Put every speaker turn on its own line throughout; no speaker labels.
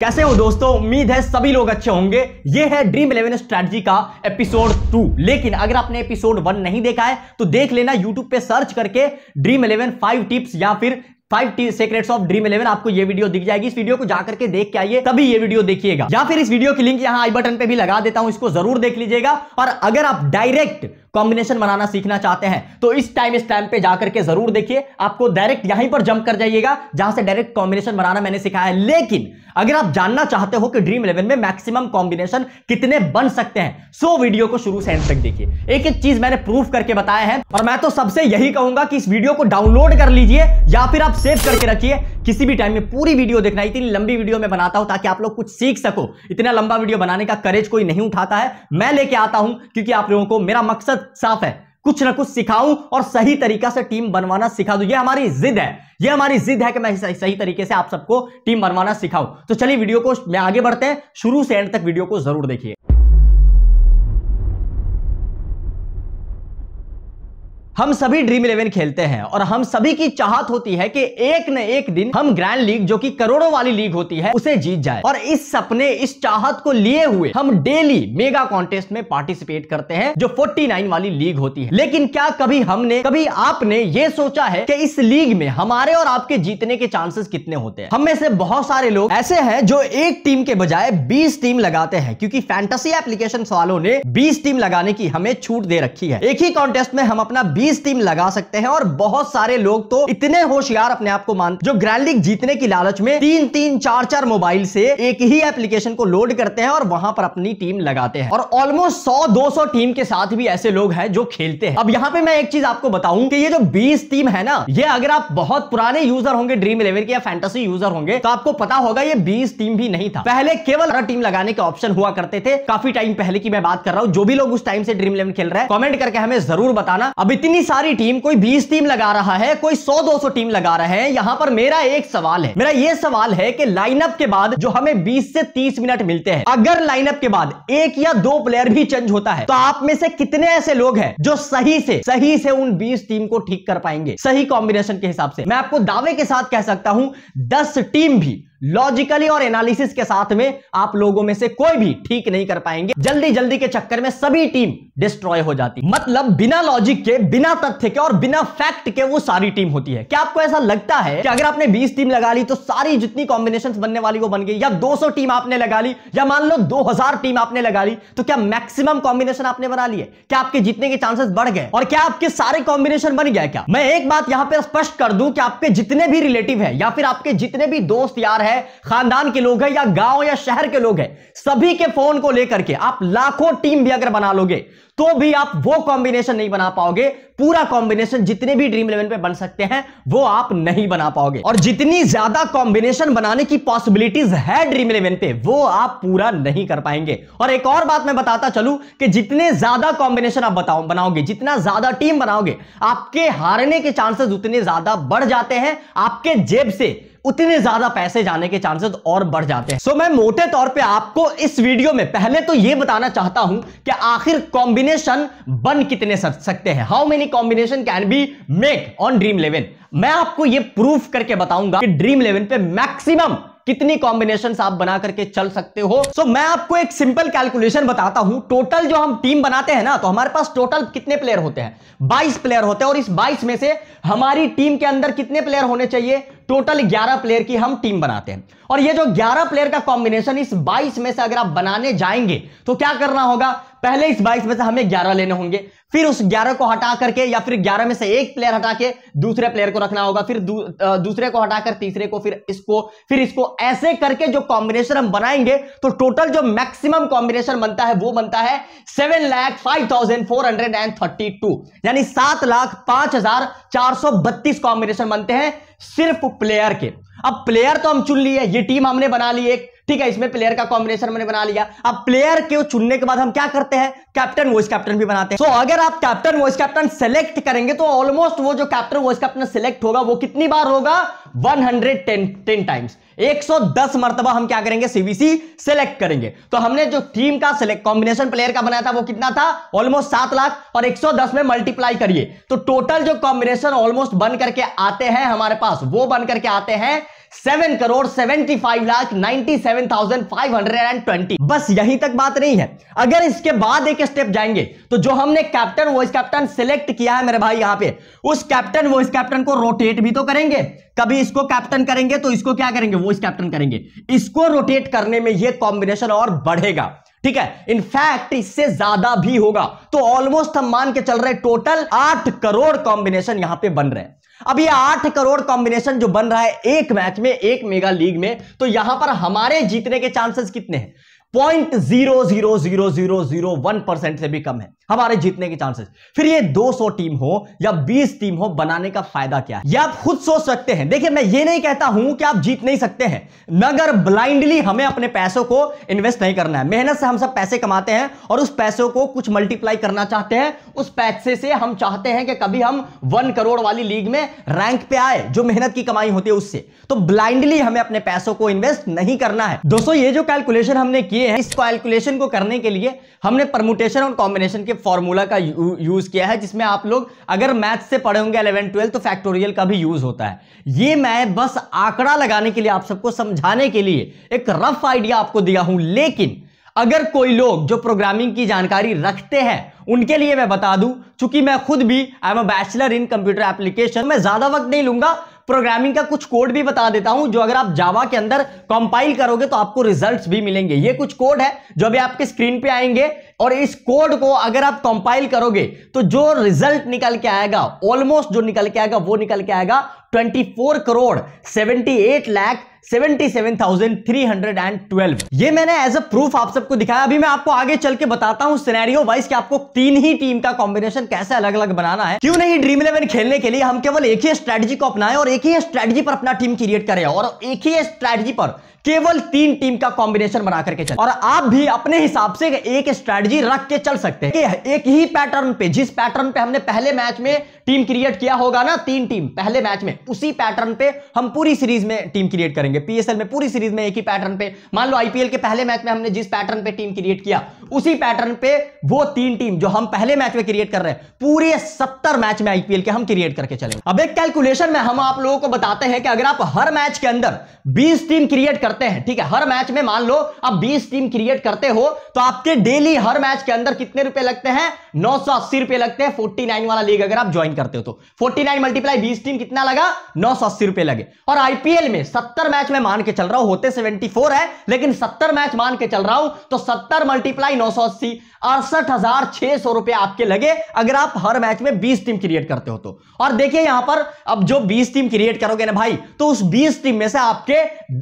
कैसे हो दोस्तों उम्मीद है सभी लोग अच्छे होंगे ये है ड्रीम इलेवन स्ट्रेटजी का एपिसोड टू लेकिन अगर आपने एपिसोड वन नहीं देखा है तो देख लेना यूट्यूब पे सर्च करके ड्रीम इलेवन फाइव टिप्स या फिर five secrets of Dream Eleven आपको ये वीडियो दिख जाएगी इस वीडियो को जाकर के देख के आइए तभी ये वीडियो देखिएगा या फिर इस वीडियो की लिंक यहाँ आई बटन पे भी लगा देता हूं इसको जरूर देख लीजिएगा और अगर आप डायरेक्ट कॉम्बिनेशन बनाना सीखना चाहते हैं तो इस टाइम इस टाइम पे जाकर के जरूर देखिए आपको डायरेक्ट यहीं पर जंप कर जाइएगा जहां से डायरेक्ट कॉम्बिनेशन बनाना मैंने सिखाया है लेकिन अगर आप जानना चाहते हो कि ड्रीम इलेवन में मैक्सिमम कॉम्बिनेशन कितने बन सकते हैं सो वीडियो को शुरू से एंड तक देखिए एक एक चीज मैंने प्रूफ करके बताया है और मैं तो सबसे यही कहूंगा कि इस वीडियो को डाउनलोड कर लीजिए या फिर आप सेव करके रखिए किसी भी टाइम में पूरी वीडियो देखना इतनी लंबी वीडियो में बनाता हूं ताकि आप लोग कुछ सीख सको इतना लंबा वीडियो बनाने का करेज कोई नहीं उठाता है मैं लेके आता हूं क्योंकि आप लोगों को मेरा मकसद साफ है कुछ ना कुछ सिखाऊं और सही तरीका से टीम बनवाना सिखा दूं ये हमारी जिद है ये हमारी जिद है कि मैं सही, सही तरीके से आप सबको टीम बनवाना सिखाऊं तो चलिए वीडियो को मैं आगे बढ़ते हैं शुरू से एंड तक वीडियो को जरूर देखिए हम सभी ड्रीम इलेवन खेलते हैं और हम सभी की चाहत होती है कि एक न एक दिन हम ग्रैंड लीग जो कि करोड़ों वाली लीग होती है उसे जीत जाए और इस सपने इस चाहत को लिए हुए हम डेली मेगा कॉन्टेस्ट में पार्टिसिपेट करते हैं जो 49 वाली लीग होती है लेकिन क्या कभी हमने कभी आपने ये सोचा है कि इस लीग में हमारे और आपके जीतने के चांसेस कितने होते हैं हमें से बहुत सारे लोग ऐसे है जो एक टीम के बजाय बीस टीम लगाते हैं क्योंकि फैंटेसी एप्लीकेशन वालों ने बीस टीम लगाने की हमें छूट दे रखी है एक ही कॉन्टेस्ट में हम अपना बीस सीरीज टीम लगा सकते हैं और बहुत सारे लोग तो इतने होशियार अपने आप को मानते जो ग्रैंड लीग जीतने की लालच में तीन तीन चार चार मोबाइल से एक ही एप्लीकेशन को लोड करते हैं और वहां पर अपनी टीम लगाते हैं और ऑलमोस्ट सौ दो टीम के साथ भी ऐसे लोग हैं जो खेलते हैं अब यहाँ पे मैं एक चीज आपको बताऊं कि ये जो बीस टीम है ना ये अगर आप बहुत पुराने यूजर होंगे ड्रीम इलेवन के या फैंटेसी यूजर होंगे तो आपको पता होगा ये बीस टीम भी नहीं था पहले केवल टीम लगाने के ऑप्शन हुआ करते थे काफी टाइम पहले की मैं बात कर रहा हूँ जो भी लोग उस टाइम से ड्रीम इलेवन खेल रहे हैं कॉमेंट करके हमें जरूर बताना अब इतनी इतनी सारी टीम कोई बीस टीम लगा रहा है कोई सौ दो सौ टीम लगा रहे हैं यहाँ पर मेरा एक सवाल है मेरा ये सवाल है कि लाइनअप के बाद जो हमें बीस से तीस मिनट मिलते हैं अगर लाइनअप के बाद एक या दो प्लेयर भी चेंज होता है तो आप में से कितने ऐसे लोग हैं जो सही से सही से उन बीस टीम को ठीक कर पाएंगे सही कॉम्बिनेशन के हिसाब से मैं आपको दावे के साथ कह सकता हूं दस टीम भी लॉजिकली और एनालिसिस के साथ में आप लोगों में से कोई भी ठीक नहीं कर पाएंगे जल्दी जल्दी के चक्कर में सभी टीम डिस्ट्रॉय हो जाती मतलब बिना लॉजिक के बिना तथ्य के और बिना फैक्ट के वो सारी टीम होती है क्या आपको ऐसा लगता है कि अगर आपने 20 टीम लगा ली तो सारी जितनी कॉम्बिनेशन बनने वाली वो बन गई या दो टीम आपने लगा ली या मान लो दो टीम आपने लगा ली तो क्या मैक्सिमम कॉम्बिनेशन आपने बना लिया क्या आपके जीतने के चांसेस बढ़ गए और क्या आपके सारे कॉम्बिनेशन बन गया क्या मैं एक बात यहां पर स्पष्ट कर दू कि आपके जितने भी रिलेटिव है या फिर आपके जितने भी दोस्त यार है है खानदान के लोग हैं या गांव या शहर के लोग हैं सभी के फोन को लेकर के आप लाखों टीम भी अगर बना लोगे तो भी आप वो कॉम्बिनेशन नहीं बना पाओगे पूरा कॉम्बिनेशन जितने भी ड्रीम इलेवन पे बन सकते हैं वो आप नहीं बना पाओगे और जितनी ज्यादा कॉम्बिनेशन बनाने की पॉसिबिलिटीज है ड्रीम इलेवन पे वो आप पूरा नहीं कर पाएंगे और एक और बात मैं बताता चलू कि जितने ज्यादा कॉम्बिनेशन आप बताओ बनाओगे जितना ज्यादा टीम बनाओगे आपके हारने के चांसेस उतने ज्यादा बढ़ जाते हैं आपके जेब से उतने ज्यादा पैसे जाने के चांसेस और बढ़ जाते हैं सो so, मैं मोटे तौर पे आपको इस वीडियो में पहले तो यह बताना चाहता हूं कि आखिर कॉम्बिनेशन कॉम्बिनेशन बन कितने सकते हैं how many combination can be make on Dream Eleven मैं आपको यह प्रूफ करके बताऊंगा कि ड्रीम इलेवन पे मैक्सिमम कितनी कॉम्बिनेशन आप बना करके चल सकते हो सो so, मैं आपको एक सिंपल कैलकुलेशन बताता हूं टोटल जो हम टीम बनाते हैं ना तो हमारे पास टोटल कितने प्लेयर होते हैं 22 प्लेयर होते हैं और इस 22 में से हमारी टीम के अंदर कितने प्लेयर होने चाहिए टोटल 11 प्लेयर की हम टीम बनाते हैं और ये जो 11 प्लेयर का कॉम्बिनेशन इस 22 में से अगर आप बनाने जाएंगे तो क्या करना होगा पहले इस 22 में से हमें 11 लेने होंगे फिर उस 11 को हटा करके या फिर 11 में से एक प्लेयर हटा के दूसरे प्लेयर को रखना होगा फिर दू, दूसरे को हटाकर तीसरे को फिर इसको फिर इसको ऐसे करके जो कॉम्बिनेशन हम बनाएंगे तो टोटल जो मैक्सिमम कॉम्बिनेशन बनता है वो बनता है seven lakh five thousand four hundred and thirty two यानी सात लाख पांच हजार चार सौ बत्तीस कॉम्बिनेशन बनते हैं सिर्फ प्लेयर के अब प्लेयर तो हम चुन लिए ये टीम हमने बना ली एक ठीक है इसमें प्लेयर का कॉम्बिनेशन मैंने बना लिया अब प्लेयर के चुनने के बाद हम क्या करते हैं कैप्टन वॉइस कैप्टन भी बनाते हैं तो so, अगर आप कैप्टन वॉइस कैप्टन सेलेक्ट करेंगे तो ऑलमोस्ट वो जो कैप्टन वॉइस कैप्टन सेलेक्ट होगा वो कितनी बार होगा 110 टाइम्स 110 मरतबा हम क्या करेंगे सीबीसी सेलेक्ट करेंगे तो हमने जो टीम का सेलेक्ट कॉम्बिनेशन प्लेयर का बनाया था वो कितना था ऑलमोस्ट सात लाख और 110 में मल्टीप्लाई करिए तो टोटल जो कॉम्बिनेशन ऑलमोस्ट बन करके आते हैं हमारे पास वो बन करके आते हैं seven crore seventy five lakh ninety seven thousand five hundred and twenty बस यही तक बात नहीं है अगर इसके बाद एक स्टेप जाएंगे तो जो हमने कैप्टन वॉइस कैप्टन सिलेक्ट किया है मेरे भाई यहां पे उस कैप्टन वॉइस कैप्टन को रोटेट भी तो करेंगे कभी इसको कैप्टन करेंगे तो इसको क्या करेंगे वॉइस कैप्टन करेंगे इसको रोटेट करने में यह कॉम्बिनेशन और बढ़ेगा ठीक है इनफैक्ट इससे ज्यादा भी होगा तो ऑलमोस्ट हम मान के चल रहे टोटल आठ करोड़ कॉम्बिनेशन यहां पे बन रहे हैं अब ये आठ करोड़ कॉम्बिनेशन जो बन रहा है एक मैच में एक मेगा लीग में तो यहां पर हमारे जीतने के चांसेस कितने हैं point zero zero zero zero zero one percent से भी कम है हमारे जीतने के चांसेस फिर ये 200 टीम हो या 20 टीम हो बनाने का फायदा क्या है आप खुद सोच सकते हैं देखिए मैं ये नहीं कहता हूं कि आप जीत नहीं सकते हैं नगर ब्लाइंडली हमें अपने पैसों को इन्वेस्ट नहीं करना है मेहनत से हम सब पैसे कमाते हैं और उस पैसों को कुछ मल्टीप्लाई करना चाहते हैं उस पैसे से हम चाहते हैं कि कभी हम वन करोड़ वाली लीग में रैंक पे आए जो मेहनत की कमाई होती है उससे तो ब्लाइंडली हमें अपने पैसों को इन्वेस्ट नहीं करना है दोस्तों ये जो कैलकुलेशन हमने की ये है इस कैलकुलेशन को करने के लिए हमने परमुटेशन और कॉम्बिनेशन के फॉर्मूला का यू, यूज किया है जिसमें आप लोग अगर मैथ से पढ़े होंगे अलेवन ट्वेल्थ तो फैक्टोरियल का भी यूज होता है ये मैं बस आंकड़ा लगाने के लिए आप सबको समझाने के लिए एक रफ आइडिया आपको दिया हूं लेकिन अगर कोई लोग जो प्रोग्रामिंग की जानकारी रखते हैं उनके लिए मैं बता दूं चूंकि मैं खुद भी I am a bachelor in computer application मैं ज्यादा वक्त नहीं लूंगा प्रोग्रामिंग का कुछ कोड भी बता देता हूं जो अगर आप जावा के अंदर कंपाइल करोगे तो आपको रिजल्ट्स भी मिलेंगे ये कुछ कोड है जो अभी आपके स्क्रीन पे आएंगे और इस कोड को अगर आप कंपाइल करोगे तो जो रिजल्ट निकल के आएगा ऑलमोस्ट जो निकल के आएगा वो निकल के आएगा 24 करोड़ 78 लाख 77,312 ये मैंने एज अ प्रूफ आप सबको दिखाया अभी मैं आपको आगे चल के बताता हूँ सिनेरियो वाइज कि आपको तीन ही टीम का कॉम्बिनेशन कैसे अलग अलग बनाना है क्यों नहीं ड्रीम इलेवन खेलने के लिए हम केवल एक ही स्ट्रेटजी को अपनाएं और एक ही स्ट्रेटजी पर अपना टीम क्रिएट करें और एक ही स्ट्रेटजी पर केवल तीन टीम का कॉम्बिनेशन बना करके चल और आप भी अपने हिसाब से एक स्ट्रेटजी रख के चल सकते हैं एक ही पैटर्न पे जिस पैटर्न पे हमने पहले मैच में टीम क्रिएट किया होगा ना तीन टीम पहले मैच में उसी पैटर्न पे हम पूरी सीरीज में टीम क्रिएट करेंगे पीएसएल में पूरी सीरीज में एक ही पैटर्न पे मान लो आईपीएल के पहले मैच में हमने जिस पैटर्न पे टीम क्रिएट किया उसी पैटर्न पे वो तीन टीम जो हम पहले मैच में क्रिएट कर रहे हैं पूरे सत्तर मैच में आईपीएल के हम क्रिएट करके चले अब एक कैलकुलेशन में हम आप लोगों को बताते हैं कि अगर आप हर मैच के अंदर बीस टीम क्रिएट करते करते हैं ठीक है हर मैच में मान लो आप 20 टीम क्रिएट करते हो तो आपके डेली हर मैच के अंदर कितने रुपए लगते हैं नौ सौ अस्सी रुपए लगते हैं 49 वाला लीग अगर आप ज्वाइन करते हो तो 49 नाइन मल्टीप्लाई बीस टीम कितना लगा नौ सौ अस्सी रुपए लगे और आईपीएल में सत्तर मैच में मान के चल रहा हूं होते सेवेंटी फोर है लेकिन सत्तर मैच मान के चल रहा हूं तो सत्तर मल्टीप्लाई नौ सौ अस्सी अड़सठ हजार छह सौ रुपए आपके लगे अगर आप हर मैच में बीस टीम क्रिएट करते हो तो और देखिए यहां पर अब जो बीस टीम क्रिएट करोगे ना भाई तो उस बीस टीम में से आपके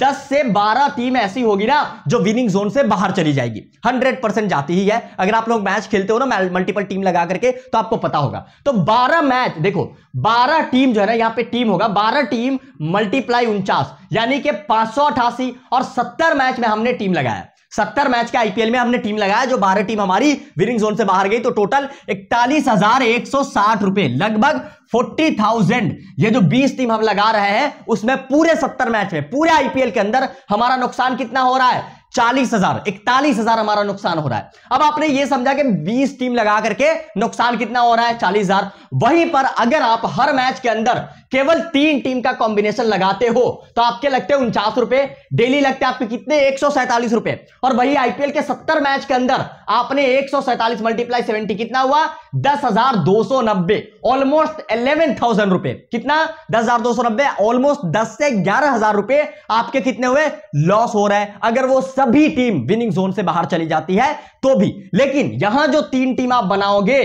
दस से बारह टीम ऐसी होगी ना जो विनिंग जोन से बाहर चली जाएगी हंड्रेड परसेंट जाती ही है अगर आप लोग मैच खेलते हो ना मल्टीपल टीम लगा करके तो आपको पता होगा तो बारह मैच देखो बारह टीम जो है ना यहाँ पे टीम होगा बारह टीम मल्टीप्लाई उनचास यानी कि पांच और सत्तर मैच में हमने टीम लगाया सत्तर मैच के आईपीएल में हमने टीम लगाया जो बारह टीम हमारी विनिंग जोन से बाहर गई तो टोटल इकतालीस हजार एक सौ साठ रुपए लगभग फोर्टी थाउजेंड ये जो बीस टीम हम लगा रहे हैं उसमें पूरे सत्तर मैच में पूरे आईपीएल के अंदर हमारा नुकसान कितना हो रहा है चालीस हजार इकतालीस हजार हमारा नुकसान हो रहा है अब आपने ये समझा कि 20 टीम लगा करके नुकसान कितना हो रहा है चालीस हजार वहीं पर अगर आप हर मैच के अंदर केवल तीन टीम का कॉम्बिनेशन लगाते हो तो आपके लगते हैं उनचास रुपए डेली लगते हैं आपके कितने एक रुपए और वही आईपीएल के सत्तर मैच के अंदर आपने एक मल्टीप्लाई सेवेंटी कितना हुआ दस हजार दो सौ नब्बे ऑलमोस्ट इलेवन थाउजेंड रुपए कितना दस हजार दो सौ नब्बे ऑलमोस्ट दस से ग्यारह हजार रुपए आपके कितने हुए लॉस हो रहा है अगर वो सभी टीम विनिंग जोन से बाहर चली जाती है तो भी लेकिन यहां जो तीन टीम आप बनाओगे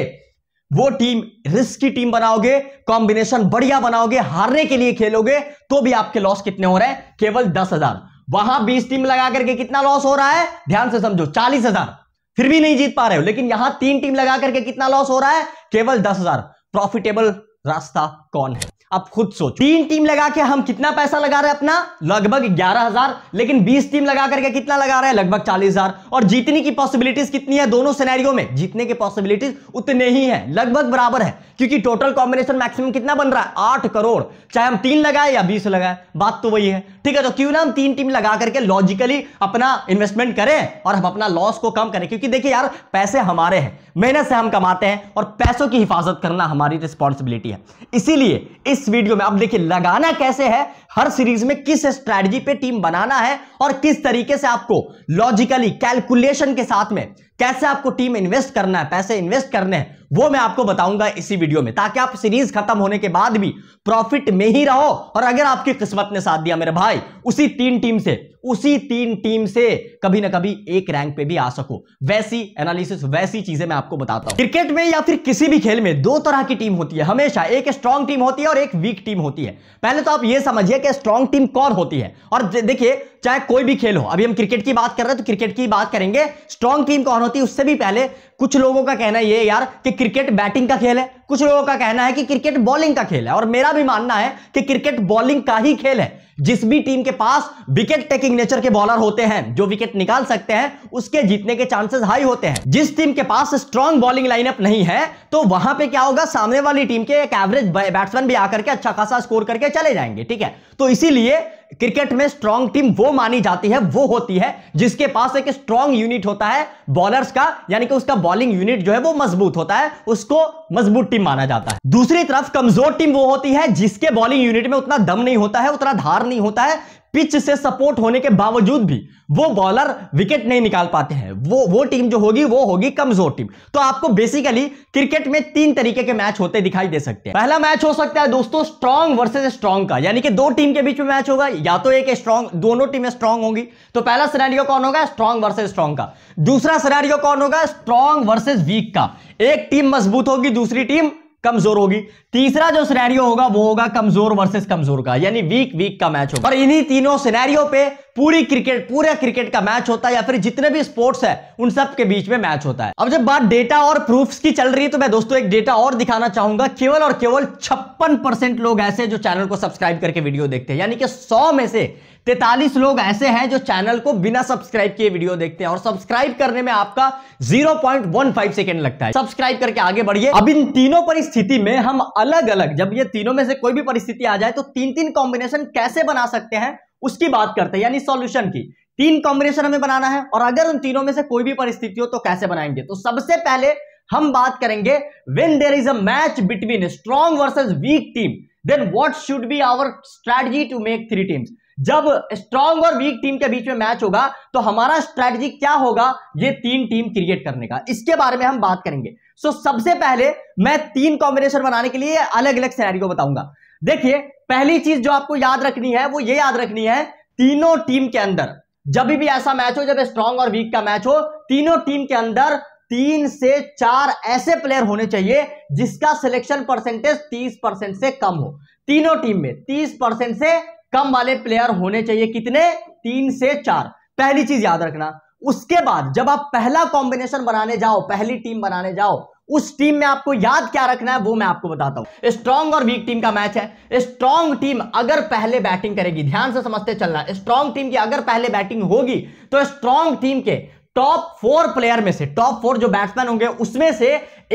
वो टीम रिस्की टीम बनाओगे कॉम्बिनेशन बढ़िया बनाओगे हारने के लिए खेलोगे तो भी आपके लॉस कितने हो रहे हैं केवल दस हजार वहां बीस टीम लगा करके कितना लॉस हो रहा है ध्यान से समझो चालीस हजार फिर भी नहीं जीत पा रहे हो लेकिन यहां तीन टीम लगा करके कितना लॉस हो रहा है केवल दस हजार प्रॉफिटेबल रास्ता कौन है आप खुद सोचो तीन टीम लगा के हम कितना पैसा लगा रहे हैं अपना लगभग ग्यारह हजार लेकिन बीस टीम लगा करके कितना लगा रहे हैं लगभग चालीस हजार और जीतने की पॉसिबिलिटीज कितनी है दोनों सिनेरियो में जीतने के पॉसिबिलिटीज उतने ही है लगभग बराबर है क्योंकि टोटल कॉम्बिनेशन मैक्सिमम कितना बन रहा है आठ करोड़ चाहे हम तीन लगाए या बीस लगाए बात तो वही है ठीक है तो क्यों ना हम तीन टीम लगा करके लॉजिकली अपना इन्वेस्टमेंट करें और हम अपना लॉस को कम करें क्योंकि देखिए यार पैसे हमारे हैं मेहनत से हम कमाते हैं और पैसों की हिफाजत करना हमारी रिस्पॉन्सिबिलिटी है इसीलिए इस इस वीडियो में अब देखिए लगाना कैसे है हर सीरीज में किस स्ट्रेटजी पे टीम बनाना है और किस तरीके से आपको लॉजिकली कैलकुलेशन के साथ में कैसे आपको टीम इन्वेस्ट करना है पैसे इन्वेस्ट करने हैं वो मैं आपको बताऊंगा इसी वीडियो में ताकि आप सीरीज खत्म होने के बाद भी प्रॉफिट में ही रहो और अगर आपकी किस्मत ने साथ दिया मेरे भाई उसी तीन टीम से उसी तीन टीम से कभी ना कभी एक रैंक पे भी आ सको वैसी एनालिसिस वैसी चीजें मैं आपको बताता हूं क्रिकेट में या फिर किसी भी खेल में दो तरह की टीम होती है हमेशा एक स्ट्रॉन्ग टीम होती है और एक वीक टीम होती है पहले तो आप यह समझिए कि स्ट्रॉन्ग टीम कौन होती है और देखिए चाहे कोई भी खेल हो अभी हम क्रिकेट की बात कर रहे हैं तो क्रिकेट की बात करेंगे स्ट्रॉन्ग टीम कौन होती है उससे भी पहले कुछ लोगों का कहना यह यार कि क्रिकेट बैटिंग का खेल है कुछ लोगों का कहना है कि क्रिकेट बॉलिंग का खेल है और मेरा भी मानना है कि क्रिकेट बॉलिंग का ही खेल है जिस भी टीम के पास विकेट टेकिंग नेचर के बॉलर होते हैं जो विकेट निकाल सकते हैं उसके जीतने के चांसेस हाई होते हैं जिस टीम के पास स्ट्रॉन्ग बॉलिंग लाइनअप नहीं है तो वहां पे क्या होगा सामने वाली टीम के एक एवरेज बैट्समैन भी आकर के अच्छा खासा स्कोर करके चले जाएंगे ठीक है तो इसीलिए क्रिकेट में स्ट्रॉन्ग टीम वो मानी जाती है वो होती है जिसके पास एक स्ट्रॉन्ग यूनिट होता है बॉलर्स का यानी कि उसका बॉलिंग यूनिट जो है वो मजबूत होता है उसको मजबूत टीम माना जाता है दूसरी तरफ कमजोर टीम वो होती है जिसके बॉलिंग यूनिट में उतना दम नहीं होता है उतना धार नहीं होता है पिच से सपोर्ट होने के बावजूद भी वो बॉलर विकेट नहीं निकाल पाते हैं वो वो टीम जो होगी वो होगी कमजोर टीम तो आपको बेसिकली क्रिकेट में तीन तरीके के मैच होते दिखाई दे सकते हैं पहला मैच हो सकता है दोस्तों स्ट्रॉन्ग वर्सेज स्ट्रांग का यानी कि दो टीम के बीच में मैच होगा या तो एक स्ट्रॉन्ग दोनों टीमें स्ट्रांग होंगी तो पहला सिनेरियो कौन होगा स्ट्रांग वर्सेज स्ट्रांग का दूसरा सिनेरियो कौन होगा स्ट्रॉन्ग वर्सेज वीक का एक टीम मजबूत होगी दूसरी टीम कमजोर होगी तीसरा जो सिनेरियो होगा वो होगा कमजोर वर्सेस कमजोर का यानी वीक वीक का मैच होगा और इन्हीं तीनों सिनेरियो पे पूरी क्रिकेट पूरा क्रिकेट का मैच होता है या फिर जितने भी स्पोर्ट्स है उन सब के बीच में मैच होता है अब जब बात डेटा और प्रूफ्स की चल रही है तो मैं दोस्तों एक डेटा और दिखाना चाहूंगा केवल और केवल छप्पन लोग ऐसे जो चैनल को सब्सक्राइब करके वीडियो देखते हैं यानी कि सौ में से तैतालीस लोग ऐसे हैं जो चैनल को बिना सब्सक्राइब किए वीडियो देखते हैं और सब्सक्राइब करने में आपका 0.15 सेकेंड लगता है सब्सक्राइब करके आगे बढ़िए अब इन तीनों परिस्थिति में हम अलग अलग जब ये तीनों में से कोई भी परिस्थिति आ जाए तो तीन तीन कॉम्बिनेशन कैसे बना सकते हैं उसकी बात करते हैं यानी सॉल्यूशन की तीन कॉम्बिनेशन हमें बनाना है और अगर उन तीनों में से कोई भी परिस्थिति हो तो कैसे बनाएंगे तो सबसे पहले हम बात करेंगे when there is a match between strong versus weak team then what should be our strategy to make three teams जब स्ट्रॉन्ग और वीक टीम के बीच में मैच होगा तो हमारा स्ट्रैटेजी क्या होगा ये तीन टीम क्रिएट करने का इसके बारे में हम बात करेंगे सो so, सबसे पहले मैं तीन कॉम्बिनेशन बनाने के लिए अलग अलग सिनेरियो बताऊंगा देखिए पहली चीज जो आपको याद रखनी है वो ये याद रखनी है तीनों टीम के अंदर जब भी ऐसा मैच हो जब स्ट्रांग और वीक का मैच हो तीनों टीम के अंदर तीन से चार ऐसे प्लेयर होने चाहिए जिसका सिलेक्शन परसेंटेज तीस परसेंट से कम हो तीनों टीम में तीस परसेंट से कम वाले प्लेयर होने चाहिए कितने तीन से चार पहली चीज याद रखना उसके बाद जब आप पहला कॉम्बिनेशन बनाने जाओ पहली टीम बनाने जाओ उस टीम में आपको याद क्या रखना है वो मैं आपको बताता हूं स्ट्रॉन्ग और वीक टीम का मैच है स्ट्रॉन्ग टीम अगर पहले बैटिंग करेगी ध्यान से समझते चलना स्ट्रॉन्ग टीम की अगर पहले बैटिंग होगी तो स्ट्रॉन्ग टीम के टॉप फोर प्लेयर में से टॉप फोर जो बैट्समैन होंगे उसमें से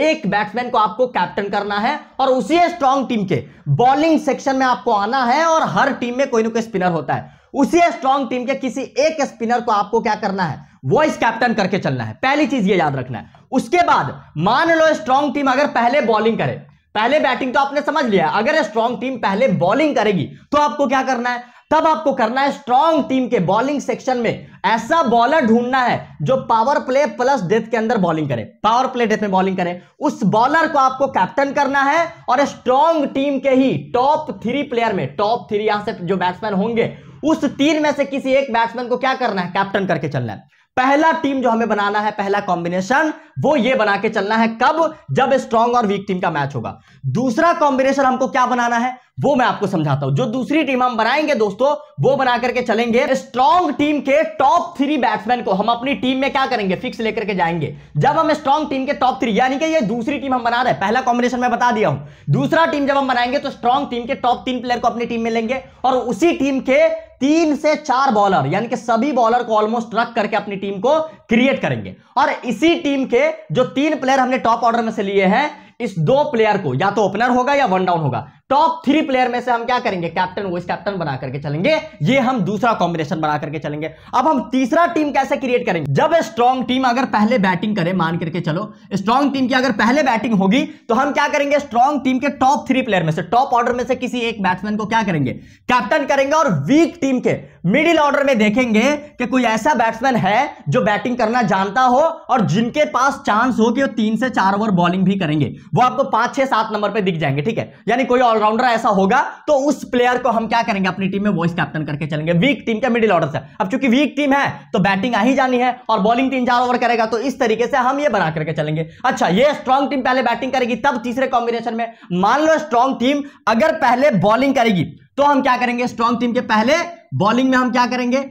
एक बैट्समैन को आपको कैप्टन करना है और उसी स्ट्रॉन्ग टीम के बॉलिंग सेक्शन में आपको आना है और हर टीम में कोई ना कोई स्पिनर होता है उसी स्ट्रॉन्ग टीम के किसी एक स्पिनर को आपको क्या करना है वॉइस कैप्टन करके चलना है पहली चीज ये याद रखना है उसके बाद मान लो स्ट्रांग टीम अगर पहले बॉलिंग करे पहले बैटिंग तो आपने समझ लिया अगर स्ट्रांग टीम पहले बॉलिंग करेगी तो आपको क्या करना है तब आपको करना है स्ट्रांग टीम के बॉलिंग सेक्शन में ऐसा बॉलर ढूंढना है जो पावर प्ले प्लस डेथ के अंदर बॉलिंग करे पावर प्ले डेथ में बॉलिंग करे उस बॉलर को आपको कैप्टन करना है और स्ट्रांग टीम के ही टॉप थ्री प्लेयर में टॉप थ्री यहां से जो बैट्समैन होंगे उस तीन में से किसी एक बैट्समैन को क्या करना है कैप्टन करके चलना है पहला टीम जो हमें बनाना है पहला कॉम्बिनेशन वो ये बना के चलना है कब जब स्ट्रॉन्ग और वीक टीम का मैच होगा दूसरा कॉम्बिनेशन हमको क्या बनाना है वो मैं आपको समझाता हूं जो दूसरी टीम हम बनाएंगे दोस्तों वो बना करके चलेंगे स्ट्रॉन्ग टीम के टॉप थ्री बैट्समैन को हम अपनी टीम में क्या करेंगे फिक्स लेकर के जाएंगे जब हम स्ट्रॉन्ग टीम के टॉप थ्री यानी कि ये दूसरी टीम हम बना रहे हैं पहला कॉम्बिनेशन में बता दिया हूं दूसरा टीम जब हम बनाएंगे तो स्ट्रॉन्ग टीम के टॉप तीन प्लेयर को अपनी टीम में लेंगे और उसी टीम के तीन से चार बॉलर यानी कि सभी बॉलर को ऑलमोस्ट रख करके अपनी टीम को क्रिएट करेंगे और इसी टीम के जो तीन प्लेयर हमने टॉप ऑर्डर में से लिए हैं इस दो प्लेयर को या तो ओपनर होगा या वन डाउन होगा टॉप थ्री प्लेयर में से हम क्या करेंगे कैप्टन वाइस कैप्टन बना करके चलेंगे ये हम दूसरा कॉम्बिनेशन बना करके चलेंगे अब हम तीसरा टीम कैसे क्रिएट करेंगे जब स्ट्रॉन्ग टीम अगर पहले बैटिंग करे मान करके चलो स्ट्रॉन्ग टीम की अगर पहले बैटिंग होगी तो हम क्या करेंगे स्ट्रॉन्ग टीम के टॉप थ्री प्लेयर में से टॉप ऑर्डर में से किसी एक बैट्समैन को क्या करेंगे कैप्टन करेंगे और वीक टीम के मिडिल ऑर्डर में देखेंगे कि कोई ऐसा बैट्समैन है जो बैटिंग करना जानता हो और जिनके पास चांस हो कि वो तीन से चार ओवर बॉलिंग भी करेंगे वो आपको पांच छह सात नंबर पर दिख जाएंगे ठीक है यानी कोई ऑलराउंडर ऐसा होगा तो उस प्लेयर को हम क्या करेंगे अपनी टीम में वॉइस कैप्टन करके चलेंगे वीक टीम के मिडिल ऑर्डर से अब चूंकि वीक टीम है तो बैटिंग आ ही जानी है और बॉलिंग तीन चार ओवर करेगा तो इस तरीके से हम ये बना करके चलेंगे अच्छा ये स्ट्रॉन्ग टीम पहले बैटिंग करेगी तब तीसरे कॉम्बिनेशन में मान लो स्ट्रॉन्ग टीम अगर पहले बॉलिंग करेगी तो हम क्या करेंगे स्ट्रॉन्ग टीम के पहले बॉलिंग में हम क्या करेंगे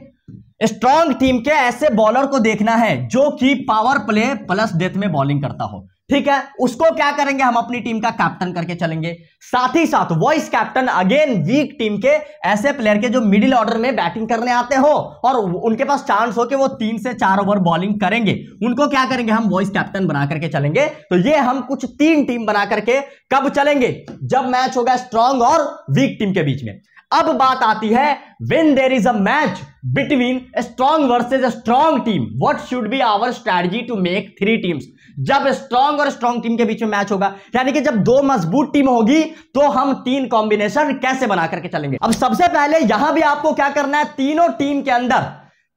स्ट्रॉन्ग टीम के ऐसे बॉलर को देखना है जो कि पावर प्ले प्लस डेथ में बॉलिंग करता हो ठीक है उसको क्या करेंगे हम अपनी टीम का कैप्टन करके चलेंगे साथ ही साथ vice captain again weak team के ऐसे प्लेयर के जो मिडिल ऑर्डर में बैटिंग करने आते हो और उनके पास चांस हो कि वो तीन से चार ओवर बॉलिंग करेंगे उनको क्या करेंगे हम वॉइस कैप्टन बना करके चलेंगे तो ये हम कुछ तीन टीम बना करके कब चलेंगे जब मैच होगा स्ट्रांग और वीक टीम के बीच में अब बात आती है when there is a match between strong versus strong team what should be our strategy to make three teams जब स्ट्रॉन्ग और स्ट्रॉन्ग टीम के बीच में मैच होगा यानी कि जब दो मजबूत टीम होगी तो हम तीन कॉम्बिनेशन कैसे बना करके चलेंगे अब सबसे पहले यहां भी आपको क्या करना है तीनों टीम के अंदर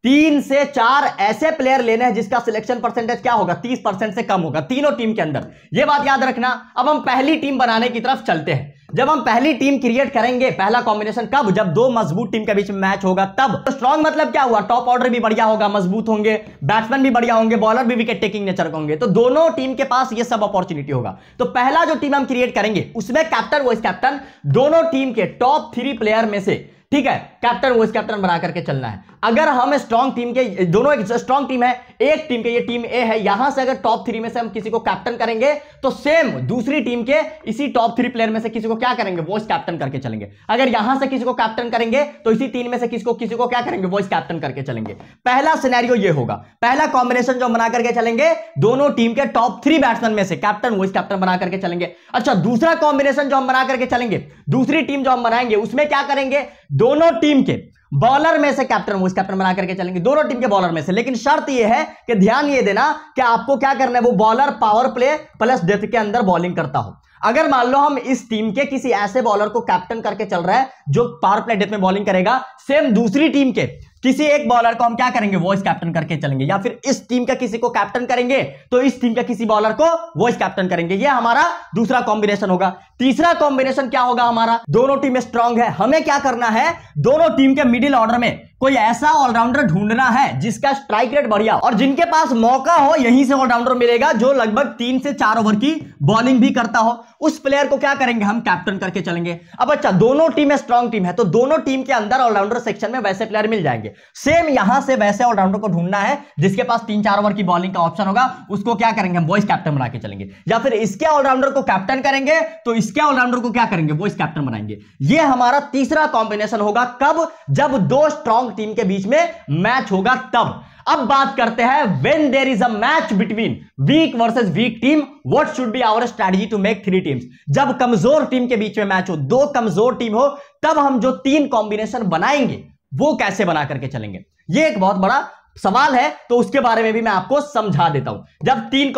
तीन से चार ऐसे प्लेयर लेने हैं जिसका सिलेक्शन परसेंटेज क्या होगा तीस परसेंट से कम होगा तीनों टीम के अंदर यह बात याद रखना अब हम पहली टीम बनाने की तरफ चलते हैं जब हम पहली टीम क्रिएट करेंगे पहला कॉम्बिनेशन कब जब दो मजबूत टीम के बीच में मैच होगा तब तो स्ट्रॉन्ग मतलब क्या हुआ टॉप ऑर्डर भी बढ़िया होगा मजबूत होंगे बैट्समैन भी बढ़िया होंगे बॉलर भी विकेट टेकिंग नेचर के होंगे तो दोनों टीम के पास ये सब अपॉर्चुनिटी होगा तो पहला जो टीम हम क्रिएट करेंगे उसमें कैप्टन वाइस कैप्टन दोनों टीम के टॉप थ्री प्लेयर में से ठीक है कैप्टन वाइस कैप्टन बना करके चलना है अगर हम स्ट्रॉन्ग टीम के दोनों एक स्ट्रॉन्ग टीम है एक टीम के ये टीम ए है यहां से अगर टॉप थ्री में से हम किसी को कैप्टन करेंगे तो सेम दूसरी टीम के इसी टॉप थ्री प्लेयर में से किसी को क्या करेंगे वॉइस कैप्टन करके चलेंगे अगर यहां से किसी को कैप्टन करेंगे तो इसी तीन में से किसी को किसी को क्या करेंगे वॉइस कैप्टन करके चलेंगे पहला सिनेरियो ये होगा पहला कॉम्बिनेशन जो बना करके चलेंगे दोनों टीम के टॉप थ्री बैट्समैन में से कैप्टन वॉइस कैप्टन बना करके चलेंगे अच्छा दूसरा कॉम्बिनेशन जो हम बना करके चलेंगे दूसरी टीम जो हम बनाएंगे उसमें क्या करेंगे दोनों टीम के बॉलर में से कैप्टन वो कैप्टन बना करके चलेंगे दोनों टीम के बॉलर में से लेकिन शर्त यह है कि ध्यान ये देना कि आपको क्या करना है वो bowler power play plus death के अंदर बॉलिंग करता हो अगर मान लो हम इस टीम के किसी ऐसे बॉलर को कैप्टन करके चल रहा है जो पावर प्ले डेथ में बॉलिंग करेगा सेम दूसरी टीम के किसी एक बॉलर को हम क्या करेंगे वॉइस कैप्टन करके चलेंगे या फिर इस टीम का किसी को कैप्टन करेंगे तो इस टीम का किसी बॉलर को वॉइस कैप्टन करेंगे ये हमारा दूसरा कॉम्बिनेशन होगा तीसरा कॉम्बिनेशन क्या होगा हमारा दोनों टीम स्ट्रांग है हमें क्या करना है दोनों टीम के मिडिल ऑर्डर में कोई ऐसा ऑलराउंडर ढूंढना है जिसका स्ट्राइक रेट बढ़िया और जिनके पास मौका हो यहीं से ऑलराउंडर मिलेगा जो लगभग तीन से चार ओवर की बॉलिंग भी करता हो उस प्लेयर को क्या करेंगे हम कैप्टन करके चलेंगे अब अच्छा दोनों टीम स्ट्रांग टीम है तो दोनों टीम के अंदर ऑलराउंडर सेक्शन में वैसे प्लेयर मिल जाएंगे सेम यहां से वैसे ऑलराउंडर को ढूंढना है जिसके पास तीन चार ओवर की बॉलिंग का ऑप्शन होगा उसको क्या करेंगे हम वॉइस कैप्टन बना के चलेंगे या फिर इसके ऑलराउंडर को कैप्टन करेंगे तो इसके ऑलराउंडर को क्या करेंगे वॉइस कैप्टन बनाएंगे ये हमारा तीसरा कॉम्बिनेशन होगा कब जब दो स्ट्रॉन्ग स्ट्रांग टीम के बीच में मैच होगा तब अब बात करते हैं when there is a match between weak versus weak team what should be our strategy to make three teams जब कमजोर टीम के बीच में मैच हो दो कमजोर टीम हो तब हम जो तीन कॉम्बिनेशन बनाएंगे वो कैसे बना करके चलेंगे ये एक बहुत बड़ा सवाल है तो उसके बारे में भी मैं आपको समझा देता हूं जब तीन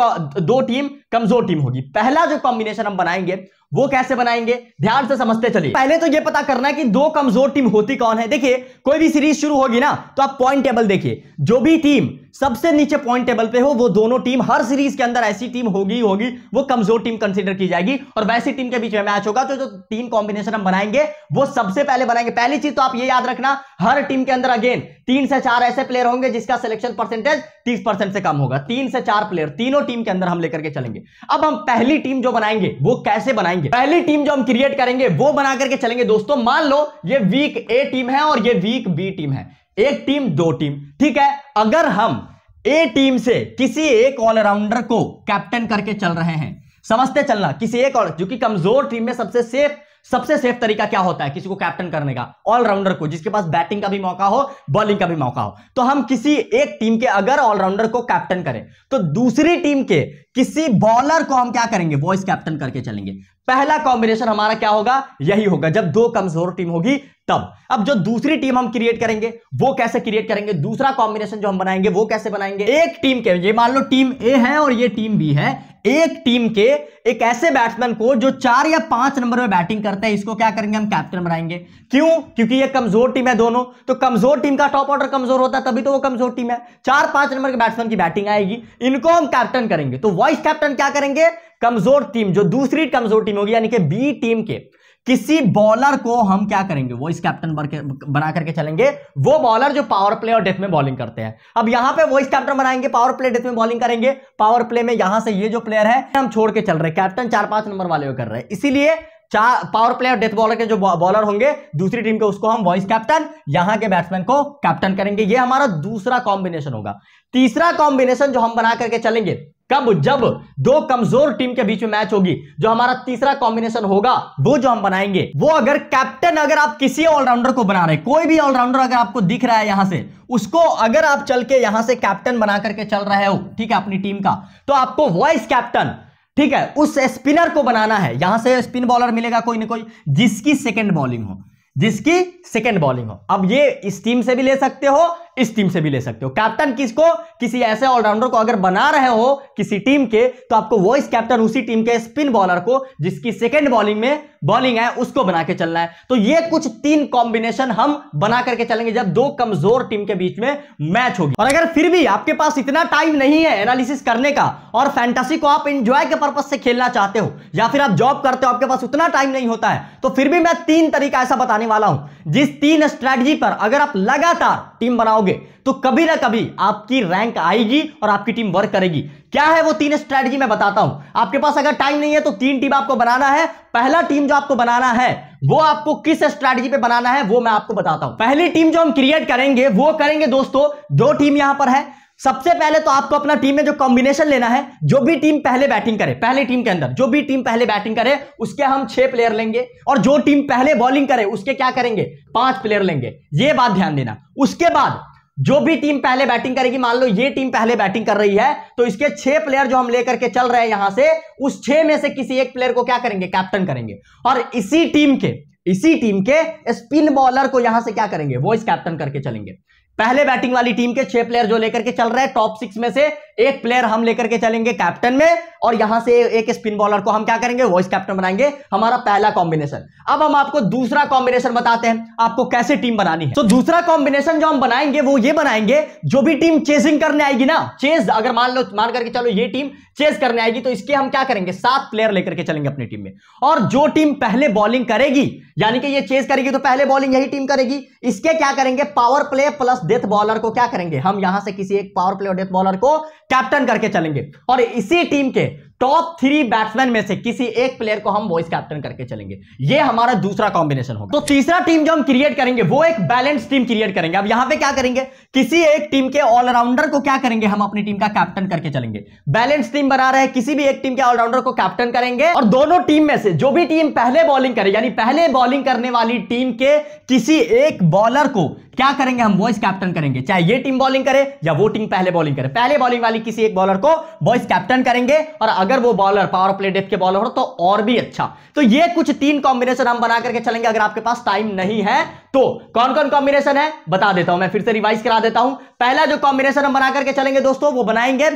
दो टीम कमजोर टीम होगी पहला जो कॉम्बिनेशन हम बनाएंगे वो कैसे बनाएंगे ध्यान से समझते चलिए पहले तो ये पता करना है कि दो कमजोर टीम होती कौन है देखिए कोई भी सीरीज शुरू होगी ना तो आप पॉइंट टेबल देखिए जो भी टीम सबसे नीचे पॉइंट टेबल पे हो वो दोनों टीम हर सीरीज के अंदर ऐसी टीम होगी होगी वो कमजोर टीम कंसीडर की जाएगी और वैसी टीम के बीच में मैच होगा तो जो टीम कॉम्बिनेशन हम बनाएंगे वो सबसे पहले बनाएंगे पहली चीज तो आप ये याद रखना हर टीम के अंदर अगेन तीन से चार ऐसे प्लेयर होंगे जिसका सिलेक्शन परसेंटेज तीस परसेंट से कम होगा तीन से चार प्लेयर तीनों टीम के अंदर हम लेकर के चलेंगे अब हम पहली टीम जो बनाएंगे वो कैसे बनाएंगे बनाएंगे पहली टीम जो हम क्रिएट करेंगे वो बना करके चलेंगे दोस्तों मान लो ये वीक ए टीम है और ये वीक बी टीम है एक टीम दो टीम ठीक है अगर हम ए टीम से किसी एक ऑलराउंडर को कैप्टन करके चल रहे हैं समझते चलना किसी एक और क्योंकि कमजोर टीम में सबसे सेफ सबसे सेफ तरीका क्या होता है किसी को कैप्टन करने का ऑलराउंडर को जिसके पास बैटिंग का भी मौका हो बॉलिंग का भी मौका हो तो हम किसी एक टीम के अगर ऑलराउंडर को कैप्टन करें तो दूसरी टीम के किसी बॉलर को हम क्या करेंगे वॉइस कैप्टन करके चलेंगे पहला कॉम्बिनेशन हमारा क्या होगा यही होगा जब दो कमजोर टीम होगी तब अब जो दूसरी टीम हम क्रिएट करेंगे वो कैसे क्रिएट करेंगे दूसरा कॉम्बिनेशन जो हम बनाएंगे वो कैसे बनाएंगे एक टीम के ये मान लो टीम ए है और ये टीम बी है एक टीम के एक ऐसे बैट्समैन को जो चार या पांच नंबर में बैटिंग करते हैं इसको क्या करेंगे हम कैप्टन बनाएंगे क्यों क्योंकि ये कमजोर टीम है दोनों तो कमजोर टीम का टॉप ऑर्डर कमजोर होता है तभी तो वो कमजोर टीम है चार पांच नंबर के बैट्समैन की बैटिंग आएगी इनको हम कैप्टन करेंगे तो वाइस कैप्टन क्या करेंगे कमजोर टीम जो दूसरी कमजोर टीम होगी यानी कि बी टीम के किसी बॉलर को हम क्या करेंगे वॉइस कैप्टन बना करके चलेंगे वो बॉलर जो पावर प्ले और डेथ में बॉलिंग करते हैं अब यहां पे वॉइस कैप्टन बनाएंगे पावर प्ले डेथ में बॉलिंग करेंगे पावर प्ले में यहां से ये जो प्लेयर है हम छोड़ के चल रहे कैप्टन चार पांच नंबर वाले कर रहे हैं इसीलिए चार पावर प्ले और डेथ बॉलर के जो बॉलर होंगे दूसरी टीम के उसको हम वॉइस कैप्टन यहां के बैट्समैन को कैप्टन करेंगे ये हमारा दूसरा कॉम्बिनेशन होगा तीसरा कॉम्बिनेशन जो हम बना करके चलेंगे कब जब दो कमजोर टीम के बीच में मैच होगी जो हमारा तीसरा कॉम्बिनेशन होगा वो जो हम बनाएंगे वो अगर कैप्टन अगर आप किसी ऑलराउंडर को बना रहे कोई भी ऑलराउंडर अगर आपको दिख रहा है यहां से उसको अगर आप चल के यहां से कैप्टन बना करके चल रहे हो ठीक है अपनी टीम का तो आपको वॉइस कैप्टन ठीक है उस स्पिनर को बनाना है यहां से स्पिन बॉलर मिलेगा कोई ना कोई जिसकी सेकेंड बॉलिंग हो जिसकी सेकेंड बॉलिंग हो अब ये इस टीम से भी ले सकते हो इस टीम से भी ले सकते हो कैप्टन किसको किसी ऐसे ऑलराउंडर को अगर बना रहे हो किसी टीम के तो आपको वॉइस कैप्टन उसी टीम के स्पिन बॉलर को जिसकी सेकेंड बॉलिंग में बॉलिंग है उसको बना के चलना है तो ये कुछ तीन कॉम्बिनेशन हम बना करके चलेंगे जब दो कमजोर टीम के बीच में मैच होगी और अगर फिर भी आपके पास इतना टाइम नहीं है एनालिसिस करने का और फैंटेसी को आप एंजॉय के पर्पज से खेलना चाहते हो या फिर आप जॉब करते हो आपके पास उतना टाइम नहीं होता है तो फिर भी मैं तीन तरीका ऐसा बताने वाला हूं जिस तीन स्ट्रैटेजी पर अगर आप लगातार टीम बनाओगे तो कभी ना कभी आपकी रैंक आएगी और आपकी टीम वर्क करेगी क्या है वो तीन स्ट्रैटेजी मैं बताता हूं आपके पास अगर टाइम नहीं है तो तीन टीम आपको बनाना है पहला टीम जो आपको बनाना है वो आपको किस स्ट्रैटेजी पे बनाना है वो मैं आपको बताता हूं पहली टीम जो हम क्रिएट करेंगे वो करेंगे दोस्तों दो टीम यहां पर है सबसे पहले तो आपको अपना टीम में जो कॉम्बिनेशन लेना है जो भी टीम पहले बैटिंग करे पहले टीम के अंदर जो भी टीम पहले बैटिंग करे उसके हम छह प्लेयर लेंगे और जो टीम पहले बॉलिंग करे उसके क्या करेंगे पांच प्लेयर लेंगे ये बात ध्यान देना उसके बाद जो भी टीम पहले बैटिंग करेगी मान लो ये टीम पहले बैटिंग कर रही है तो इसके छह प्लेयर जो हम लेकर के चल रहे हैं यहां से उस छह में से किसी एक प्लेयर को क्या करेंगे कैप्टन करेंगे और इसी टीम के इसी टीम के स्पिन बॉलर को यहां से क्या करेंगे वॉइस कैप्टन करके चलेंगे पहले बैटिंग वाली टीम के छह प्लेयर जो लेकर के चल रहे हैं टॉप सिक्स में से एक प्लेयर हम लेकर के चलेंगे कैप्टन में और यहां से एक स्पिन बॉलर को हम क्या करेंगे वॉइस कैप्टन बनाएंगे हमारा पहला कॉम्बिनेशन अब हम आपको दूसरा कॉम्बिनेशन बताते हैं आपको कैसे टीम बनानी है तो दूसरा कॉम्बिनेशन जो हम बनाएंगे वो ये बनाएंगे जो भी टीम चेसिंग करने आएगी ना चेस अगर मान लो मान करके चलो ये टीम चेस करने आएगी तो इसके हम क्या करेंगे सात प्लेयर लेकर के चलेंगे अपनी टीम में और जो टीम पहले बॉलिंग करेगी यानी कि ये चेस करेगी तो पहले बॉलिंग यही टीम करेगी इसके क्या करेंगे power play plus death bowler को क्या करेंगे हम यहां से किसी एक पावर प्ले और डेथ बॉलर को कैप्टन करके चलेंगे और इसी टीम के टॉप थ्री बैट्समैन में से किसी एक प्लेयर को हम वॉइस कैप्टन करके चलेंगे ये हमारा दूसरा कॉम्बिनेशन होगा तो तीसरा टीम जो हम क्रिएट करेंगे वो एक बैलेंस टीम क्रिएट करेंगे अब यहां पे क्या करेंगे किसी एक टीम के ऑलराउंडर को क्या करेंगे हम अपनी टीम का कैप्टन करके चलेंगे बैलेंस टीम बना रहे हैं किसी भी एक टीम के ऑलराउंडर को कैप्टन करेंगे और दोनों टीम में से जो भी टीम पहले बॉलिंग करे यानी पहले बॉलिंग करने वाली टीम के किसी एक बॉलर को क्या करेंगे हम वॉइस कैप्टन करेंगे चाहे ये टीम बॉलिंग करे या वो टीम पहले बॉलिंग करे पहले बॉलिंग वाली किसी एक बॉलर को वॉइस कैप्टन करेंगे और अगर अगर वो बॉलर पावर प्ले डेप के बॉलर हो तो और भी अच्छा तो ये कुछ तीन कॉम्बिनेशन हम बना करके चलेंगे अगर आपके पास टाइम नहीं है तो कौन कौन कॉम्बिनेशन है बता देता हूं मैं फिर से रिवाइज करा देता हूं पहला जो कॉम्बिनेशन हम बना करके चलेंगे दोस्तों वो बनाएंगे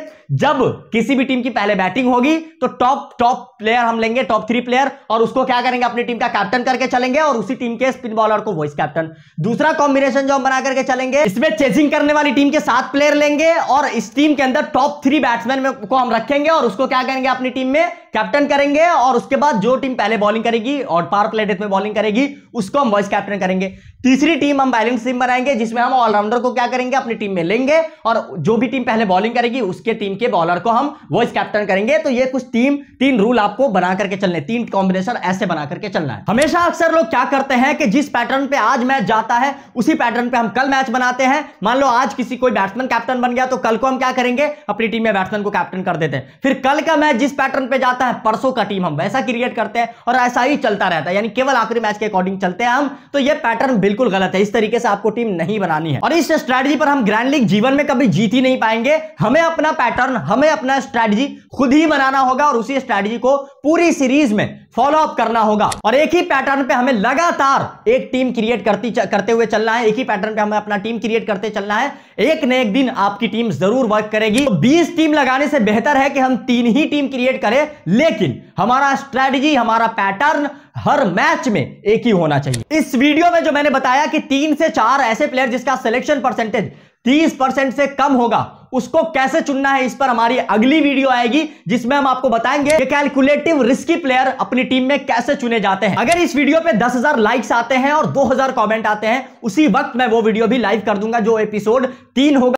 जब किसी भी टीम की पहले बैटिंग होगी तो टॉप टॉप प्लेयर हम लेंगे टॉप थ्री प्लेयर और उसको क्या करेंगे अपनी टीम का कैप्टन करके चलेंगे और उसी टीम के स्पिन बॉलर को वॉइस कैप्टन दूसरा कॉम्बिनेशन जो हम बना करके चलेंगे इसमें चेसिंग करने वाली टीम के सात प्लेयर लेंगे और इस टीम के अंदर टॉप थ्री बैट्समैन को हम रखेंगे और उसको क्या करेंगे करेंगे अपनी टीम में कैप्टन करेंगे और उसके बाद जो टीम पहले बॉलिंग करेगी और पावर प्ले डेथ में बॉलिंग करेगी उसको हम वाइस कैप्टन करेंगे तीसरी टीम हम बैलेंस टीम बनाएंगे जिसमें हम ऑलराउंडर को क्या करेंगे अपनी टीम में लेंगे और जो भी टीम पहले बॉलिंग करेगी उसके टीम के बॉलर को हम वाइस कैप्टन करेंगे तो ये कुछ टीम तीन रूल आपको बना करके चलने तीन कॉम्बिनेशन ऐसे बना करके चलना है हमेशा अक्सर लोग क्या करते हैं कि जिस पैटर्न पे आज मैच जाता है उसी पैटर्न पे हम कल मैच बनाते हैं मान लो आज किसी कोई बैट्समैन कैप्टन बन गया तो कल को हम क्या करेंगे अपनी टीम में बैट्समैन को कैप्टन कर देते हैं फिर कल का मैच जिस पैटर्न पे जाता है परसों का टीम हम वैसा क्रिएट करते हैं और ऐसा ही चलता रहता है यानी केवल आखिरी मैच के अकॉर्डिंग चलते हैं हम तो ये पैटर्न बिल्कुल गलत है इस तरीके से आपको टीम नहीं बनानी है और इस स्ट्रेटजी पर हम ग्रैंड लीग जीवन में कभी जीत ही नहीं पाएंगे हमें अपना पैटर्न हमें अपना स्ट्रैटेजी खुद ही बनाना होगा और उसी स्ट्रैटेजी को पूरी सीरीज में फॉलो अप करना होगा और एक ही पैटर्न पे हमें लगातार एक टीम क्रिएट करती करते हुए चलना है एक ही पैटर्न पे हमें अपना टीम क्रिएट करते चलना है एक न एक दिन आपकी टीम जरूर वर्क करेगी तो 20 टीम लगाने से बेहतर है कि हम तीन ही टीम टीम क्रिएट करे लेकिन हमारा स्ट्रेटजी हमारा पैटर्न हर मैच में एक ही होना चाहिए इस वीडियो में जो मैंने बताया कि तीन से चार ऐसे प्लेयर जिसका सिलेक्शन परसेंटेज 30 परसेंट से कम होगा उसको कैसे चुनना है इस पर हमारी अगली वीडियो आएगी जिसमें हम आपको बताएंगे कि कैलकुलेटिव रिस्की प्लेयर अपनी टीम में कैसे चुने जाते हैं अगर इस वीडियो पे 10,000 लाइक्स आते हैं और 2,000 कमेंट आते हैं उसी वक्त मैं वो वीडियो भी लाइव कर दूंगा जो एपिसोड तीन होगा